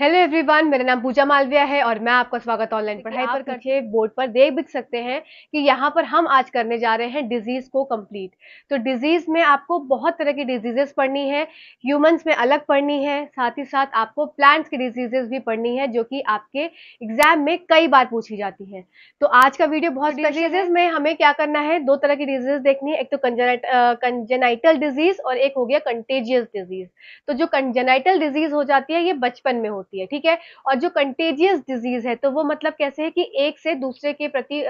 hello everyone मेरा नाम पूजा मालविया है और मैं आपका स्वागत ऑनलाइन पढ़ाई पर करके बोर्ड पर देख भी सकते हैं कि यहाँ पर हम आज करने जा रहे हैं डिजीज को कंप्लीट तो डिजीज में आपको बहुत तरह की डिजीजेस पढ़नी है ह्यूमंस में अलग पढ़नी है साथ ही साथ आपको प्लांट्स की डिजीजेस भी पढ़नी है जो कि आपके एग्जाम में कई बार पूछी जाती है तो आज का वीडियो बहुत डिजीजेस में हमें क्या करना है दो तरह की डिजीजेस देखनी है एक तो कंजेनाइटल डिजीज और एक हो गया कंटेजियस डिजीज तो जो कंजेनाइटल डिजीज हो जाती है ये बचपन में होती होती है ठीक है और जो कंटेजियस डिजीज है तो वो मतलब कैसे है कि एक से दूसरे के प्रति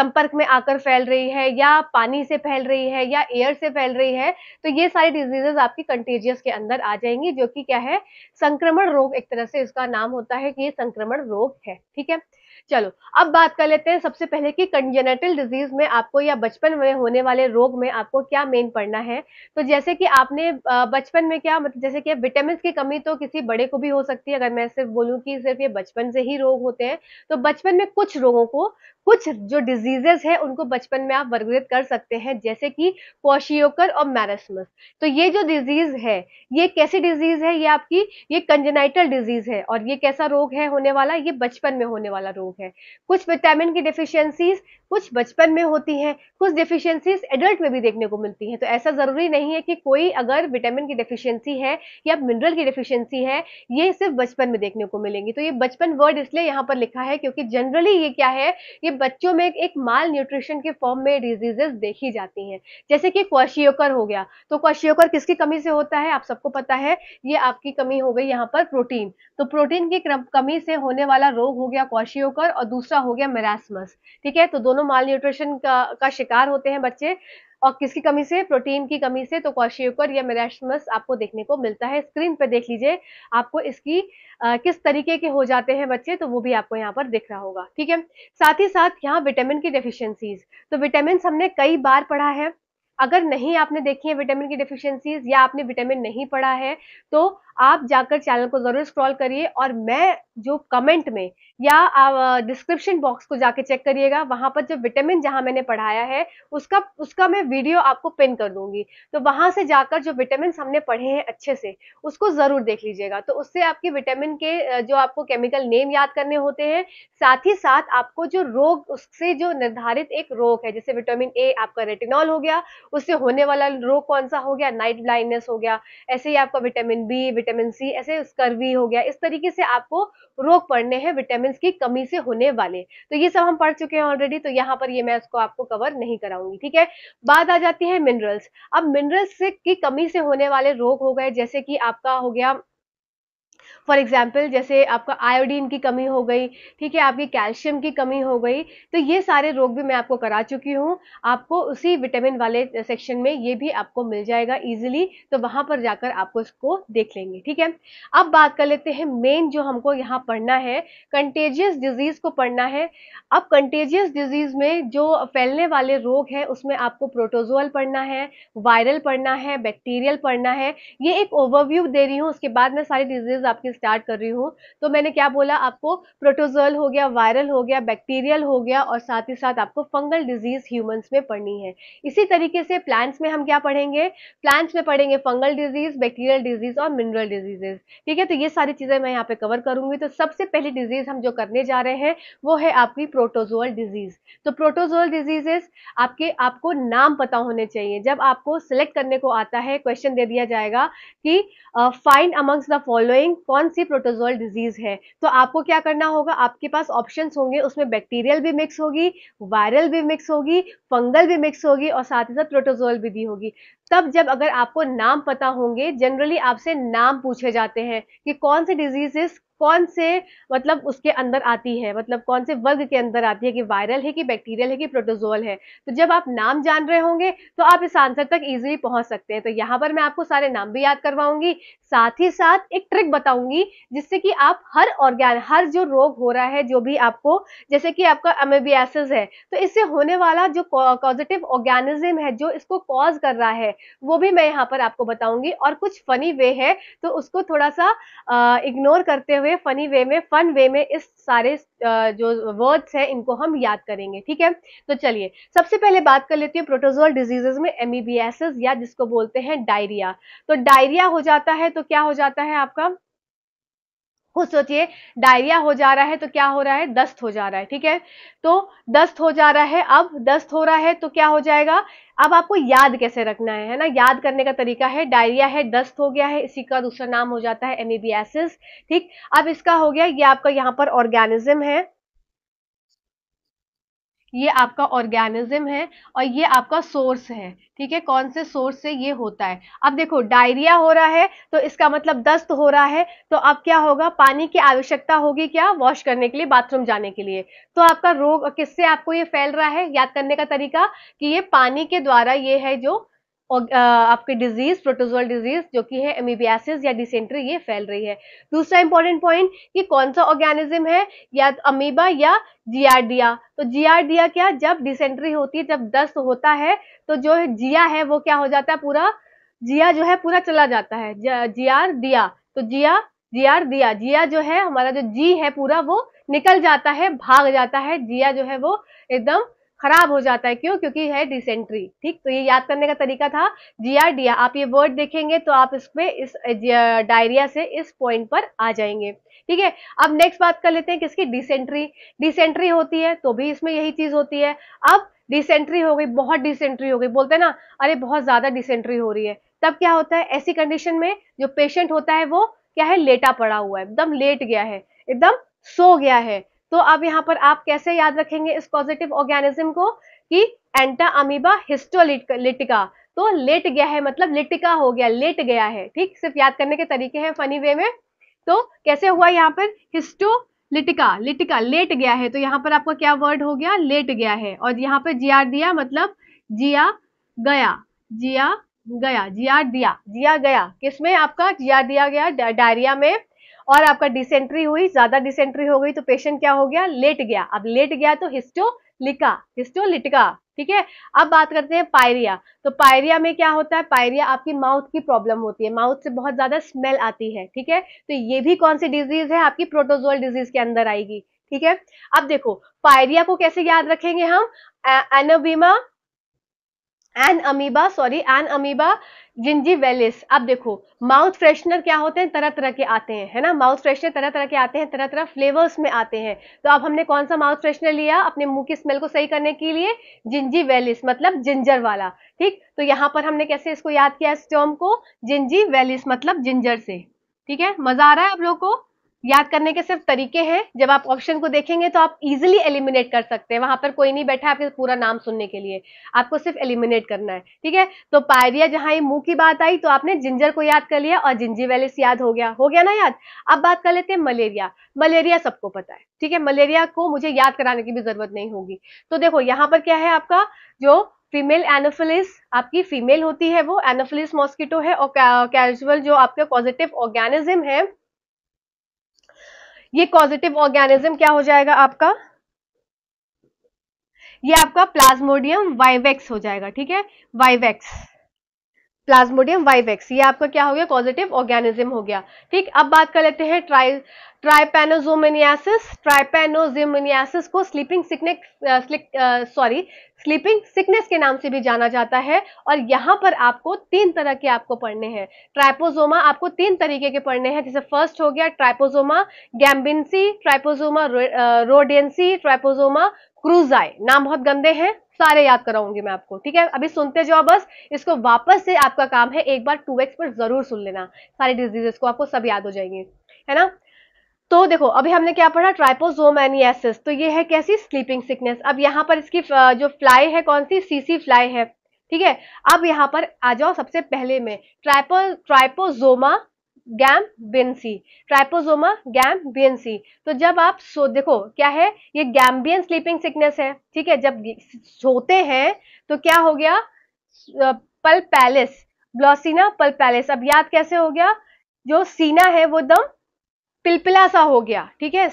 संपर्क में आकर फैल रही है या पानी से फैल रही है या एयर से फैल रही है तो ये सारी डिजीजेस आपकी कंटेजियस के अंदर आ जाएंगी जो कि क्या है संक्रमण रोग एक तरह से इसका नाम होता है कि ये संक्रमण रोग है ठीक है चलो अब बात कर लेते हैं सबसे पहले कि कंजेनेटल डिजीज में आपको या बचपन में होने वाले रोग में आपको क्या मेन पढ़ना है तो जैसे कि आपने बचपन में क्या मतलब जैसे कि विटामिन की कमी तो किसी बड़े को भी हो सकती है अगर मैं सिर्फ बोलूँ कि सिर्फ ये बचपन से ही रोग होते हैं तो बचपन में कुछ रोगों को कुछ जो डिजीजेस है उनको बचपन में आप वर्गित कर सकते हैं जैसे कि क्वाशियोकर और मैरसमस तो ये जो डिजीज है ये कैसी डिजीज है ये आपकी ये कंजेनाइटल डिजीज है और ये कैसा रोग है होने वाला ये बचपन में होने वाला रोग है कुछ विटामिन की डिफिशियंसीज कुछ बचपन में होती हैं कुछ डिफिशियंसीज एडल्ट में भी देखने को मिलती हैं तो ऐसा ज़रूरी नहीं है कि कोई अगर विटामिन की डिफिशियंसी है या मिनरल की डिफिशियंसी है ये सिर्फ बचपन में देखने को मिलेंगी तो ये बचपन वर्ड इसलिए यहाँ पर लिखा है क्योंकि जनरली ये क्या है ये बच्चों में एक माल न्यूट्रिशन के फॉर्म में डिजीजेस देखी जाती हैं जैसे कि क्वाशियोकर हो गया तो क्वाशियोकर किसकी कमी से होता है आप सबको पता है ये आपकी कमी हो गई यहाँ पर प्रोटीन तो प्रोटीन की कमी से होने वाला रोग हो गया क्वाशियोकर लीवर और दूसरा हो गया मेरासमस ठीक है तो दोनों माल न्यूट्रिशन का, का शिकार होते हैं बच्चे और किसकी कमी से प्रोटीन की कमी से तो क्वाशियोकर या मेरासमस आपको देखने को मिलता है स्क्रीन पर देख लीजिए आपको इसकी आ, किस तरीके के हो जाते हैं बच्चे तो वो भी आपको यहाँ पर दिख रहा होगा ठीक है साथ ही साथ यहाँ विटामिन की डेफिशिएंसीज तो विटामिन हमने कई बार पढ़ा है अगर नहीं आपने देखी है विटामिन की डिफिशियंसीज या आपने विटामिन नहीं पढ़ा है तो आप जाकर चैनल को जरूर स्क्रॉल करिए और मैं जो कमेंट में या आप डिस्क्रिप्शन बॉक्स को जाके चेक करिएगा वहां पर जो विटामिन जहां मैंने पढ़ाया है उसका उसका मैं वीडियो आपको पिन कर दूंगी तो वहां से जाकर जो विटामिन हमने पढ़े हैं अच्छे से उसको जरूर देख लीजिएगा तो उससे आपके विटामिन के जो आपको केमिकल नेम याद करने होते हैं साथ ही साथ आपको जो रोग उससे जो निर्धारित एक रोग है जैसे विटामिन ए आपका रेटिनॉल हो गया उससे होने वाला रोग कौन सा हो गया नाइट ब्लाइंडनेस हो गया ऐसे ही आपका विटामिन बी विटामिन सी ऐसे स्कर्वी हो गया इस तरीके से आपको रोग पढ़ने हैं विटामिन विटामिन की कमी से होने वाले तो ये सब हम पढ़ चुके हैं ऑलरेडी तो यहाँ पर ये मैं इसको आपको कवर नहीं कराऊंगी ठीक है बात आ जाती है मिनरल्स अब मिनरल्स की कमी से होने वाले रोग हो गए जैसे कि आपका हो गया फॉर एग्जाम्पल जैसे आपका आयोडीन की कमी हो गई ठीक है आपकी कैल्शियम की कमी हो गई तो ये सारे रोग भी मैं आपको करा चुकी हूँ आपको उसी विटामिन वाले सेक्शन में ये भी आपको मिल जाएगा ईजिली तो वहाँ पर जाकर आपको इसको देख लेंगे ठीक है अब बात कर लेते हैं मेन जो हमको यहाँ पढ़ना है कंटेजियस डिजीज़ को पढ़ना है अब कंटेजियस डिजीज़ में जो फैलने वाले रोग है उसमें आपको प्रोटोजोअल पढ़ना है वायरल पढ़ना है बैक्टीरियल पढ़ना है ये एक ओवरव्यू दे रही हूँ उसके बाद मैं सारी डिजीज़ आपके स्टार्ट कर रही हूँ तो मैंने क्या बोला आपको प्रोटोजोल हो गया वायरल हो गया बैक्टीरियल हो गया और साथ ही साथ आपको फंगल डिजीज ह्यूमंस में पढ़नी है इसी तरीके से प्लांट्स में हम क्या पढ़ेंगे प्लांट्स में पढ़ेंगे फंगल डिजीज बैक्टीरियल डिजीज और मिनरल डिजीजेज ठीक है तो ये सारी चीज़ें मैं यहाँ पे कवर करूंगी तो सबसे पहली डिजीज हम जो करने जा रहे हैं वो है आपकी प्रोटोजोअल डिजीज तो प्रोटोजोअल डिजीजेस आपके आपको नाम पता होने चाहिए जब आपको सिलेक्ट करने को आता है क्वेश्चन दे दिया जाएगा कि फाइंड अमंग्स द फॉलोइंग कौन कौन सी प्रोटोजोल डिजीज है तो आपको क्या करना होगा आपके पास ऑप्शन होंगे उसमें बैक्टीरियल भी मिक्स होगी वायरल भी मिक्स होगी फंगल भी मिक्स होगी और साथ ही साथ प्रोटोजोल भी दी होगी तब जब अगर आपको नाम पता होंगे जनरली आपसे नाम पूछे जाते हैं कि कौन सी डिजीजेस कौन से मतलब उसके अंदर आती है मतलब कौन से वर्ग के अंदर आती है कि वायरल है कि बैक्टीरियल है कि प्रोटोजोल है तो जब आप नाम जान रहे होंगे तो आप इस आंसर तक इजीली पहुंच सकते हैं तो यहाँ पर मैं आपको सारे नाम भी याद करवाऊंगी साथ ही साथ एक ट्रिक बताऊंगी जिससे कि आप हर ऑर्गेन हर जो रोग हो रहा है जो भी आपको जैसे कि आपका अमेबियासिस है तो इससे होने वाला जो पॉजिटिव ऑर्गेनिज्म है जो इसको कॉज कर रहा है वो भी मैं यहाँ पर आपको बताऊंगी और कुछ फनी वे है तो उसको थोड़ा सा इग्नोर करते हुए वे फनी वे में फन वे में इस सारे जो वर्ड्स हैं इनको हम याद करेंगे ठीक है तो चलिए सबसे पहले बात कर लेती हूँ प्रोटोजोअल डिजीजेस में एमईबीएसएस या जिसको बोलते हैं डायरिया तो डायरिया हो जाता है तो क्या हो जाता है आपका खुद सोचिए डायरिया हो जा रहा है तो क्या हो रहा है दस्त हो जा रहा है ठीक है तो दस्त हो जा रहा है अब दस्त हो रहा है तो क्या हो जाएगा अब आपको याद कैसे रखना है है ना याद करने का तरीका है डायरिया है दस्त हो गया है इसी का दूसरा नाम हो जाता है एमिबियासिस ठीक अब इसका हो गया ये आपका यहाँ पर ऑर्गेनिज्म है ये आपका ऑर्गेनिज्म है और ये आपका सोर्स है ठीक है कौन से सोर्स से ये होता है अब देखो डायरिया हो रहा है तो इसका मतलब दस्त हो रहा है तो अब क्या होगा पानी की आवश्यकता होगी क्या वॉश करने के लिए बाथरूम जाने के लिए तो आपका रोग किससे आपको ये फैल रहा है याद करने का तरीका कि ये पानी के द्वारा ये है जो और आपकी डिजीज प्रोटोजोल डिजीज जो कि है एमीबियासिस या डिसेंट्री ये फैल रही है दूसरा इंपॉर्टेंट पॉइंट कि कौन सा ऑर्गेनिज्म है या अमीबा तो या जियार्डिया तो जियार्डिया क्या जब डिसेंट्री होती है जब दस्त होता है तो जो जिया है वो क्या हो जाता है पूरा जिया जो है पूरा चला जाता है जियार दिया तो जिया जियार दिया जिया जो है हमारा जो जी है पूरा वो निकल जाता है भाग जाता है जिया जो है वो एकदम खराब हो जाता है क्यों क्योंकि है डिसेंट्री ठीक तो ये याद करने का तरीका था जियाडिया आप ये वर्ड देखेंगे तो आप इसमें इस डायरिया से इस पॉइंट पर आ जाएंगे ठीक है अब नेक्स्ट बात कर लेते हैं किसकी डिसेंट्री डिसेंट्री होती है तो भी इसमें यही चीज होती है अब डिसेंट्री हो गई बहुत डिसेंट्री हो गई बोलते हैं ना अरे बहुत ज्यादा डिसेंट्री हो रही है तब क्या होता है ऐसी कंडीशन में जो पेशेंट होता है वो क्या है लेटा पड़ा हुआ है एकदम लेट गया है एकदम सो गया है तो अब यहाँ पर आप कैसे याद रखेंगे इस पॉजिटिव ऑर्गेनिज्म को कि एंटा अमीबा हिस्टोलिटिका तो लेट गया है मतलब लिटिका हो गया लेट गया है ठीक सिर्फ याद करने के तरीके हैं फनी वे में तो कैसे हुआ यहाँ पर हिस्टोलिटिका लिटिका लेट गया है तो यहाँ पर आपका क्या वर्ड हो गया लेट गया है और यहाँ पर जिया दिया मतलब जिया गया जिया गया जिया दिया जिया गया किसमें आपका जिया दिया गया डायरिया में और आपका डिसेंट्री हुई ज्यादा डिसेंट्री हो गई तो पेशेंट क्या हो गया लेट गया अब लेट गया तो हिस्टोलिका हिस्टोलिटिका ठीक है अब बात करते हैं पायरिया तो पायरिया में क्या होता है पायरिया आपकी माउथ की प्रॉब्लम होती है माउथ से बहुत ज्यादा स्मेल आती है ठीक है तो ये भी कौन सी डिजीज है आपकी प्रोटोजोल डिजीज के अंदर आएगी ठीक है अब देखो पायरिया को कैसे याद रखेंगे हम एनोबीमा Entamoeba sorry Entamoeba gingivalis अब देखो माउथ फ्रेशनर क्या होते हैं तरह तरह के आते हैं है ना माउथ फ्रेशनर तरह तरह के आते हैं तरह तरह फ्लेवर्स में आते हैं तो अब हमने कौन सा माउथ फ्रेशनर लिया अपने मुंह की स्मेल को सही करने के लिए जिंजी वेलिस मतलब जिंजर वाला ठीक तो यहाँ पर हमने कैसे इसको याद किया इस टर्म को वेलिस मतलब जिंजर से ठीक है मजा आ रहा है आप लोग को याद करने के सिर्फ तरीके हैं जब आप ऑप्शन को देखेंगे तो आप इजिली एलिमिनेट कर सकते हैं वहां पर कोई नहीं बैठा है आपके पूरा नाम सुनने के लिए आपको सिर्फ एलिमिनेट करना है ठीक है तो पायरिया जहां ये मुंह की बात आई तो आपने जिंजर को याद कर लिया और जिंजी वैलिस याद हो गया हो गया ना याद अब बात कर लेते हैं मलेरिया मलेरिया सबको पता है ठीक है मलेरिया को मुझे याद कराने की भी जरूरत नहीं होगी तो देखो यहाँ पर क्या है आपका जो फीमेल एनोफिलिस आपकी फीमेल होती है वो एनोफिलिस मॉस्किटो है और कैजुअल जो आपका पॉजिटिव ऑर्गेनिज्म है ये पॉजिटिव ऑर्गेनिज्म क्या हो जाएगा आपका ये आपका प्लाज्मोडियम वाइवेक्स हो जाएगा ठीक है वाइवेक्स प्लाज्मोडियम वाइवेक्स ये आपका क्या हो गया पॉजिटिव ऑर्गेनिज्म हो गया ठीक अब बात कर लेते हैं ट्राइ ट्राइपेनोजोमिनियासिस ट्राइपेनोजोमिनियासिस को sleeping sickness sorry sleeping sickness के नाम से भी जाना जाता है और यहाँ पर आपको तीन तरह के आपको पढ़ने हैं ट्राइपोजोमा आपको तीन तरीके के पढ़ने हैं जैसे फर्स्ट हो गया ट्राइपोजोमा गैम्बिनसी ट्राइपोजोमा रोडेंसी ट्राइपोजोमा क्रूजाई नाम बहुत गंदे हैं सारे याद कराऊंगी मैं आपको ठीक है अभी सुनते जाओ बस इसको वापस से आपका काम है एक बार टू पर जरूर सुन लेना सारे डिजीजेस को आपको सब याद हो जाएंगे है ना तो देखो अभी हमने क्या पढ़ा ट्राइपोजोमैनियासिस तो ये है कैसी स्लीपिंग सिकनेस अब यहाँ पर इसकी जो फ्लाई है कौन सी सीसी फ्लाई है ठीक है अब यहाँ पर आ जाओ सबसे पहले में ट्राइपो ट्राइपोजोमा गैम बेंसी ट्राइपोजोमा गैम बेंसी तो जब आप सो देखो क्या है ये गैम्बियन स्लीपिंग सिकनेस है ठीक है जब सोते हैं तो क्या हो गया पल पैलेस ब्लॉसिना पल पैलेस अब याद कैसे हो गया जो सीना है वो दम पिलपिला सा हो गया ठीक है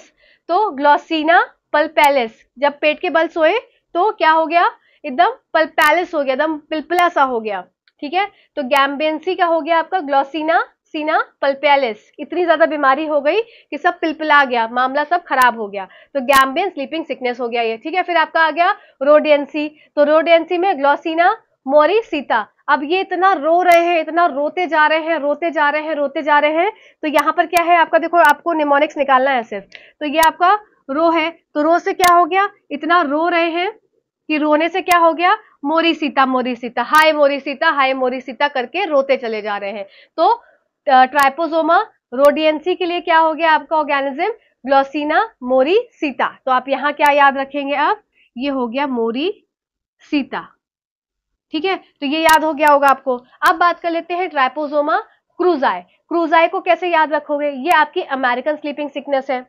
तो ग्लॉसिना पल पैलेस जब पेट के बल सोए तो क्या हो गया एकदम पल पैलेस हो गया एकदम पिलपिला सा हो गया ठीक है तो गैम्बेंसी का हो गया आपका ग्लॉसिना सीना पल्पियालिस इतनी ज्यादा बीमारी हो गई कि सब पिलपिला गया मामला सब खराब हो गया तो गैम्बियन स्लीपिंग सिकनेस हो गया ये ठीक है फिर आपका आ गया रोडेंसी तो रोडेंसी में ग्लोसिना मोरी सीता अब ये इतना रो रहे हैं इतना रोते जा रहे हैं रोते जा रहे हैं रोते जा रहे हैं तो यहाँ पर क्या है आपका देखो आपको निमोनिक्स निकालना है सिर्फ तो ये आपका रो है तो रो से क्या हो गया इतना रो रहे हैं कि रोने से क्या हो गया मोरी सीता मोरी सीता हाय मोरी सीता हाय मोरी सीता करके रोते चले जा रहे हैं तो ट्राइपोजोमा रोडियंसी के लिए क्या हो गया आपका ऑर्गेनिज्म ग्लोसिना मोरी सीता तो आप यहाँ क्या याद रखेंगे आप ये हो गया मोरी सीता ठीक है तो ये याद हो गया होगा आपको अब बात कर लेते हैं ट्राइपोजोमा क्रूजाए क्रूजाए को कैसे याद रखोगे ये आपकी अमेरिकन स्लीपिंग सिकनेस है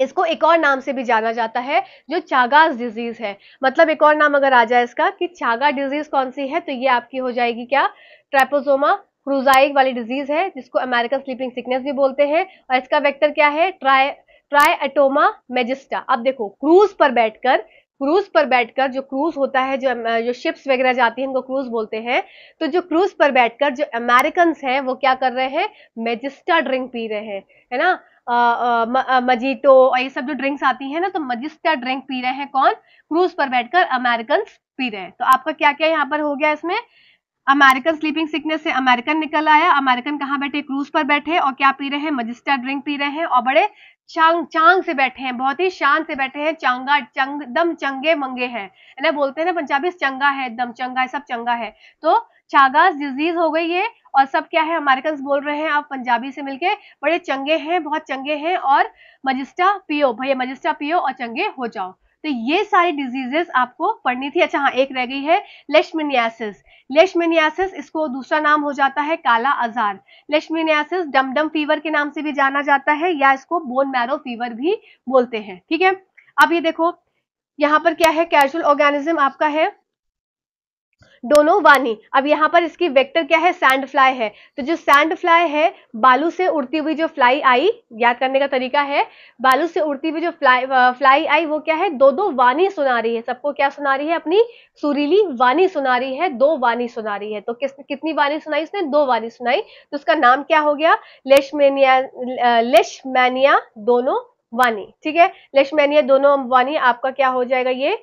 इसको एक और नाम से भी जाना जाता है जो चागास डिजीज है मतलब एक और नाम अगर आ जाए इसका कि चागा डिजीज कौन सी है तो ये आपकी हो जाएगी क्या ट्राइपोजोमा क्रूजाइक वाली डिजीज है जिसको अमेरिकन स्लीपिंग सिकनेस भी बोलते हैं और इसका वेक्टर क्या है ट्राई एटोमा मेजिस्टा अब देखो क्रूज पर बैठकर क्रूज पर बैठकर जो क्रूज होता है जो जो शिप्स वगैरह जाती है उनको क्रूज बोलते हैं तो जो क्रूज पर बैठकर जो अमेरिकन हैं वो क्या कर रहे हैं मेजिस्टा ड्रिंक पी रहे हैं है ना मजीटो और ये सब जो ड्रिंक्स आती है ना तो मजिस्टा ड्रिंक पी रहे हैं कौन क्रूज पर बैठकर अमेरिकन पी रहे हैं तो आपका क्या क्या यहाँ पर हो गया इसमें अमेरिकन स्लीपिंग सिकनेस से अमेरिकन निकल आया अमेरिकन कहाँ बैठे क्रूज पर बैठे और क्या पी रहे हैं मजिस्टा ड्रिंक पी रहे हैं और बड़े चांग चांग से बैठे हैं बहुत ही शान से बैठे हैं चांगा चंग दम चंगे मंगे हैं ना बोलते हैं ना पंजाबी चंगा है दम चंगा है सब चंगा है तो चागास डिजीज हो गई है और सब क्या है अमेरिकन बोल रहे हैं आप पंजाबी से मिलके बड़े चंगे हैं बहुत चंगे हैं और मजिस्टा पियो भैया मजिस्टा पियो और चंगे हो जाओ तो ये सारी डिजीजेस आपको पढ़नी थी अच्छा हाँ एक रह गई है लेशमिनियासिस लेशमिनियासिस इसको दूसरा नाम हो जाता है काला आजार लेशमिनियासिस डमडम फीवर के नाम से भी जाना जाता है या इसको बोन मैरो फीवर भी बोलते हैं ठीक है अब ये देखो यहाँ पर क्या है कैजुअल ऑर्गेनिज्म आपका है वानी अब यहाँ पर इसकी वेक्टर क्या है सैंड फ्लाई है तो जो सैंड फ्लाई है बालू से उड़ती हुई जो फ्लाई आई याद करने का तरीका है बालू से उड़ती हुई जो फ्लाई फ्लाई आई वो क्या है दो दो वानी सुना रही है सबको क्या सुना रही है अपनी सुरीली वानी सुना रही है दो वानी सुना रही है तो किस कितनी वानी सुनाई उसने दो वानी सुनाई तो उसका नाम क्या हो गया लेशमेनिया लेशमैनिया दोनों वानी ठीक है लेशमैनिया दोनों वानी आपका क्या हो जाएगा ये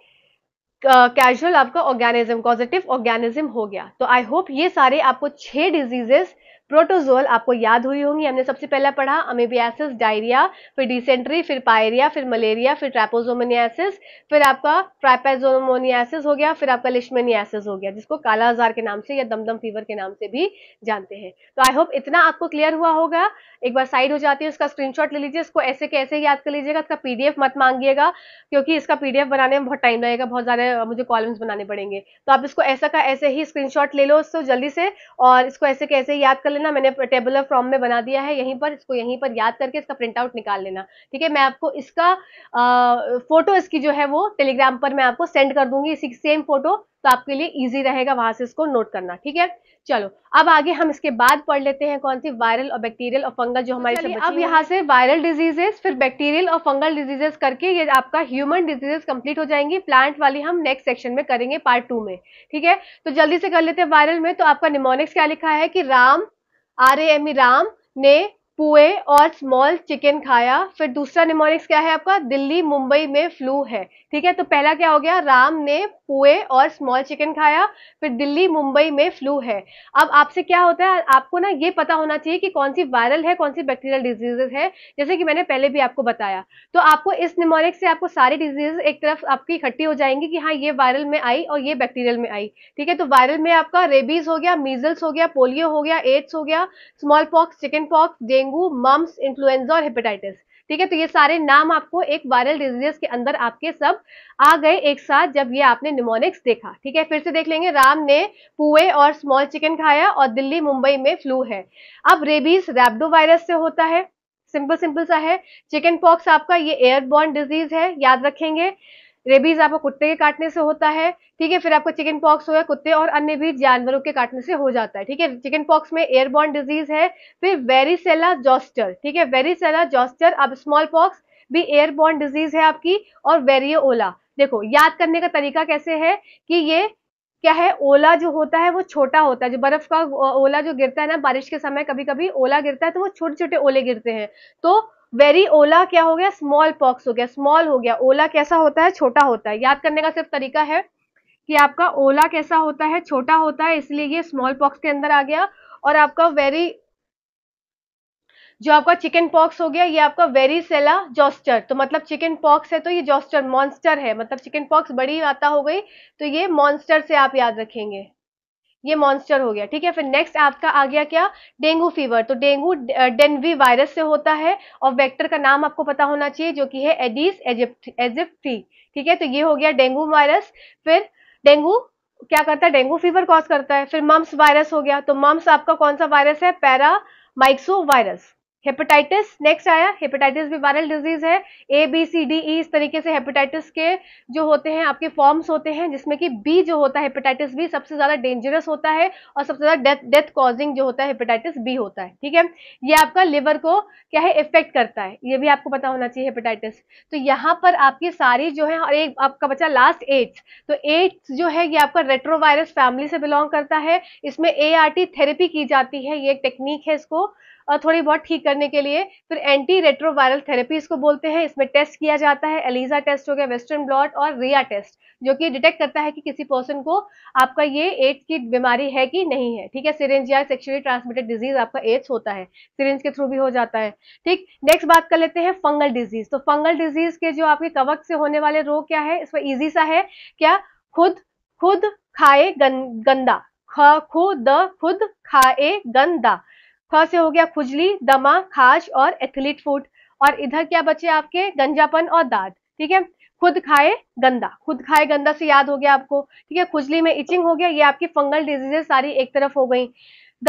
कैजुअल आपका ऑर्गेनिज्म पॉजिटिव ऑर्गेनिज्म हो गया तो आई होप ये सारे आपको छह डिजीजेस प्रोटोजोल आपको याद हुई होंगी हमने सबसे पहला पढ़ा अमेबियासिस डायरिया फिर डिसेंट्री फिर पायरिया फिर मलेरिया फिर ट्रैपोजोमोनियासिस फिर आपका ट्राइपेजोमोनियासिस हो गया फिर आपका लिश्मेनियासिस हो गया जिसको काला आजार के नाम से या दमदम फीवर के नाम से भी जानते हैं तो आई होप इतना आपको क्लियर हुआ होगा एक बार साइड हो जाती है उसका स्क्रीन ले लीजिए इसको ऐसे कैसे याद कर लीजिएगा इसका पीडीएफ मत मांगिएगा क्योंकि इसका पीडीएफ बनाने में बहुत टाइम लगेगा बहुत सारे मुझे कॉलम्स बनाने पड़ेंगे तो आप इसको ऐसा का ऐसे ही स्क्रीनशॉट ले लो उसको जल्दी से और इसको ऐसे कैसे याद कर लेना मैंने टेबुलर फॉर्म में बना दिया है यहीं पर इसको यहीं पर याद करके इसका प्रिंट आउट निकाल लेना ठीक है मैं आपको इसका आ, फोटो इसकी जो है वो टेलीग्राम पर मैं आपको सेंड कर दूंगी इसी सेम फोटो तो आपके लिए ईजी रहेगा वहां से इसको नोट करना ठीक है चलो अब आगे हम इसके बाद पढ़ लेते हैं कौन सी वायरल और बैक्टीरियल और फंगल जो हमारे तो से अब यहाँ से वायरल डिजीजेस फिर बैक्टीरियल और फंगल डिजीजेस करके ये आपका ह्यूमन डिजीजेस कंप्लीट हो जाएंगी प्लांट वाली हम नेक्स्ट सेक्शन में करेंगे पार्ट टू में ठीक है तो जल्दी से कर लेते हैं वायरल में तो आपका निमोनिक्स क्या लिखा है कि राम आर एम राम ने पुए और स्मॉल चिकन खाया फिर दूसरा निमोनिक्स क्या है आपका दिल्ली मुंबई में फ्लू है ठीक है तो पहला क्या हो गया राम ने पुए और स्मॉल चिकन खाया फिर दिल्ली मुंबई में फ्लू है अब आपसे क्या होता है आपको ना ये पता होना चाहिए कि कौन सी वायरल है कौन सी बैक्टीरियल डिजीजेस है जैसे कि मैंने पहले भी आपको बताया तो आपको इस निमोनिक्स से आपको सारी डिजीजेस एक तरफ आपकी इकट्ठी हो जाएंगी कि हाँ ये वायरल में आई और ये बैक्टीरियल में आई ठीक है तो वायरल में आपका रेबीज हो गया मीजल्स हो गया पोलियो हो गया एड्स हो गया smallpox chickenpox dengue mumps influenza और हेपेटाइटिस ठीक है तो ये सारे नाम आपको एक वायरल डिजीजेस के अंदर आपके सब आ गए एक साथ जब ये आपने निमोनिक्स देखा ठीक है फिर से देख लेंगे राम ने पुए और स्मॉल चिकन खाया और दिल्ली मुंबई में फ्लू है अब रेबीज रेबडो वायरस से होता है सिंपल सिंपल सा है चिकन पॉक्स आपका ये एयरबॉर्न डिजीज है याद रखेंगे रेबीज आपको कुत्ते के काटने से होता है ठीक है फिर आपको चिकन पॉक्स हो गया कुत्ते और अन्य भी जानवरों के काटने से हो जाता है ठीक है चिकन पॉक्स में एयरबॉर्न डिजीज है फिर वेरीसेला जॉस्टर ठीक है वेरीसेला जॉस्टर अब स्मॉल पॉक्स भी एयरबॉर्न डिजीज है आपकी और वेरियोला देखो याद करने का तरीका कैसे है कि ये क्या है ओला जो होता है वो छोटा होता है जो बर्फ का ओला जो गिरता है ना बारिश के समय कभी कभी ओला गिरता है तो वो छोटे छोटे ओले गिरते हैं तो वेरी ओला क्या हो गया स्मॉल पॉक्स हो गया स्मॉल हो गया ओला कैसा होता है छोटा होता है याद करने का सिर्फ तरीका है कि आपका ओला कैसा होता है छोटा होता है इसलिए ये स्मॉल पॉक्स के अंदर आ गया और आपका वेरी जो आपका चिकन पॉक्स हो गया ये आपका वेरी सेला जॉस्टर तो मतलब चिकन पॉक्स है तो ये जॉस्टर मॉन्स्टर है मतलब चिकन पॉक्स बड़ी आता हो गई तो ये मॉन्स्टर से आप याद रखेंगे ये मॉन्स्टर हो गया ठीक है फिर नेक्स्ट आपका आ गया क्या डेंगू फीवर तो डेंगू डेनवी वायरस से होता है और वेक्टर का नाम आपको पता होना चाहिए जो कि है एडिस एजिप्टी ठीक है तो ये हो गया डेंगू वायरस फिर डेंगू क्या करता है डेंगू फीवर कॉज करता है फिर मम्स वायरस हो गया तो मम्स आपका कौन सा वायरस है paramyxovirus hepatitis next आया हेपेटाइटिस भी वायरल डिजीज है A B C D E इस तरीके से हेपेटाइटिस के जो होते हैं आपके फॉर्म्स होते हैं जिसमें कि बी जो होता है हेपेटाइटिस बी सबसे ज्यादा डेंजरस होता है और सबसे ज्यादा डेथ डेथ कॉजिंग जो होता है हेपेटाइटिस बी होता है ठीक है ये आपका लिवर को क्या है इफेक्ट करता है ये भी आपको पता होना चाहिए हेपेटाइटिस तो यहाँ पर आपकी सारी जो है और एक आपका बच्चा लास्ट एड्स तो एड्स जो है ये आपका रेट्रोवायरस फैमिली से बिलोंग करता है इसमें ए थेरेपी की जाती है ये एक टेक्निक है इसको थोड़ी बहुत ठीक करने के लिए फिर एंटी रेट्रोवायरल थेरेपी इसको बोलते हैं इसमें टेस्ट किया जाता है एलिजा टेस्ट हो गया वेस्टर्न ब्लॉट और रिया टेस्ट जो कि डिटेक्ट करता है कि किसी पर्सन को आपका ये एड्स की बीमारी है कि नहीं है ठीक है सिरेंज या सेक्शुअली ट्रांसमिटेड डिजीज आपका एड्स होता है सिरेंज के थ्रू भी हो जाता है ठीक नेक्स्ट बात कर लेते हैं फंगल डिजीज तो फंगल डिजीज के जो आपके कवक से होने वाले रोग क्या है इसमें ईजी सा है क्या खुद खुद खाए गंदा खुद खुद खाए गंदा ख से हो गया खुजली दमा खाज और एथलीट फूट और इधर क्या बचे आपके गंजापन और दाद ठीक है खुद खाए गंदा खुद खाए गंदा से याद हो गया आपको ठीक है खुजली में इचिंग हो गया ये आपकी फंगल डिजीजेस सारी एक तरफ हो गई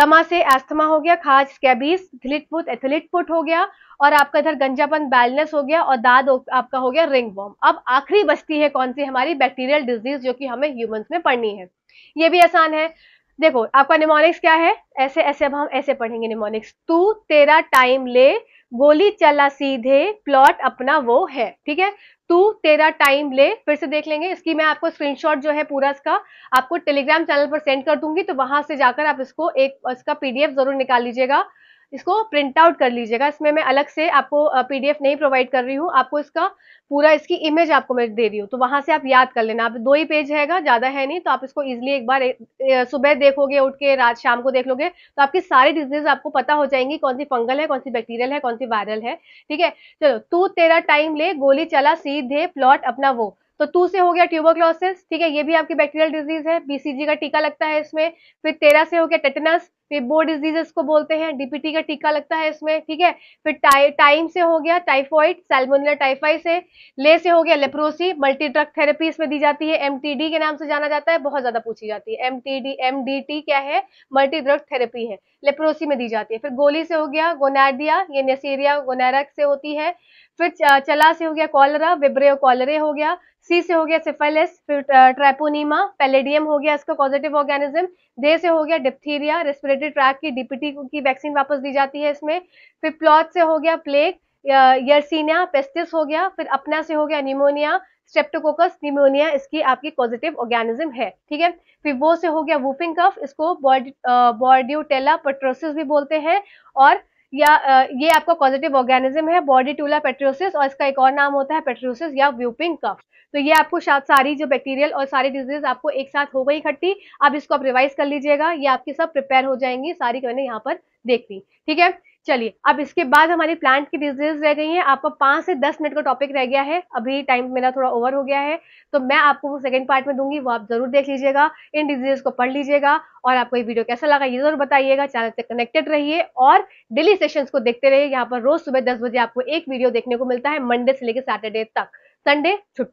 दमा से एस्थमा हो गया खाज scabies athlete foot athlete foot हो गया और आपका इधर गंजापन बैलनेस हो गया और दाद आपका हो गया रिंग वॉर्म अब आखिरी बचती है कौन सी हमारी बैक्टीरियल डिजीज जो कि हमें ह्यूमन में पड़नी है ये भी आसान है देखो आपका निमोनिक्स क्या है ऐसे ऐसे अब हम ऐसे पढ़ेंगे निमोनिक्स तू तेरा टाइम ले गोली चला सीधे प्लॉट अपना वो है ठीक है तू तेरा टाइम ले फिर से देख लेंगे इसकी मैं आपको स्क्रीनशॉट जो है पूरा इसका आपको टेलीग्राम चैनल पर सेंड कर दूंगी तो वहां से जाकर आप इसको एक इसका पीडीएफ जरूर निकाल लीजिएगा इसको प्रिंट आउट कर लीजिएगा इसमें मैं अलग से आपको पीडीएफ नहीं प्रोवाइड कर रही हूँ आपको इसका पूरा इसकी इमेज आपको मैं दे रही हूँ तो वहां से आप याद कर लेना आप दो ही पेज हैगा ज़्यादा है नहीं तो आप इसको इजिली एक बार सुबह देखोगे उठ के रात शाम को देख लोगे तो आपकी सारी डिजीज आपको पता हो जाएंगी कौन सी फंगल है कौन सी बैक्टीरियल है कौन सी वायरल है ठीक है चलो तू तेरा टाइम ले गोली चला सीधे प्लॉट अपना वो तो टू से हो गया ट्यूबरक्लोसिस ठीक है ये भी आपकी बैक्टीरियल डिजीज है बीसीजी का टीका लगता है इसमें फिर तेरह से हो गया टेटनस फिबो डिजीज को बोलते हैं डीपीटी का टीका लगता है इसमें ठीक है फिर टाइम से हो गया टाइफॉइड सेल्मोनिला टाइफाइड से ले से हो गया लेप्रोसी मल्टी ड्रग थेरेपी इसमें दी जाती है एमटीडी के नाम से जाना जाता है बहुत ज्यादा पूछी जाती है एमटीडी एमडीटी क्या है मल्टी ड्रग थेरेपी है लेप्रोसी में दी जाती है फिर गोली से हो गया गोनाडिया ये नेसेरिया गोनारक से होती है फिर चला से हो गया कॉलरा विब्रे कॉलरे हो गया सी से हो गया सिफेलिस फिर ट्रेपोनीमा पेलेडियम हो गया इसका पॉजिटिव ऑर्गेनिज्म दे से हो गया डिप्थीरिया रेस्पिरेटरी ट्रैक की डीपीटी की वैक्सीन वापस दी जाती है इसमें फिर प्लॉट से हो गया प्लेग यर्सिनिया पेस्टिस हो गया फिर अपना से हो गया निमोनिया स्ट्रेप्टोकोकस निमोनिया इसकी आपकी पॉजिटिव ऑर्गेनिज्म है ठीक है फिर वो से हो गया वूपिंग कफ इसको बॉर्ड्यूटेला पट्रोसिस भी बोलते हैं और या ये आपका पॉजिटिव ऑर्गेनिज्म है बॉडी टूला पेट्रोसिस और इसका एक और नाम होता है पेट्रोसिस या व्यूपिंग कफ तो ये आपको सारी जो बैक्टीरियल और सारी डिजीज आपको एक साथ हो गई इकट्ठी अब इसको आप रिवाइज कर लीजिएगा ये आपकी सब प्रिपेयर हो जाएंगी सारी मैंने यहाँ पर देख ली ठीक है चलिए अब इसके बाद हमारी प्लांट की डिजीज रह गई है आपका पांच से दस मिनट का टॉपिक रह गया है अभी टाइम मेरा थोड़ा ओवर हो गया है तो मैं आपको वो सेकंड पार्ट में दूंगी वो आप जरूर देख लीजिएगा इन डिजीज को पढ़ लीजिएगा और आपको ये वीडियो कैसा लगा ये जरूर बताइएगा चैनल से कनेक्टेड रहिए और डेली सेशन को देखते रहिए यहाँ पर रोज सुबह दस बजे आपको एक वीडियो देखने को मिलता है मंडे से लेकर सैटरडे तक संडे छुट्टी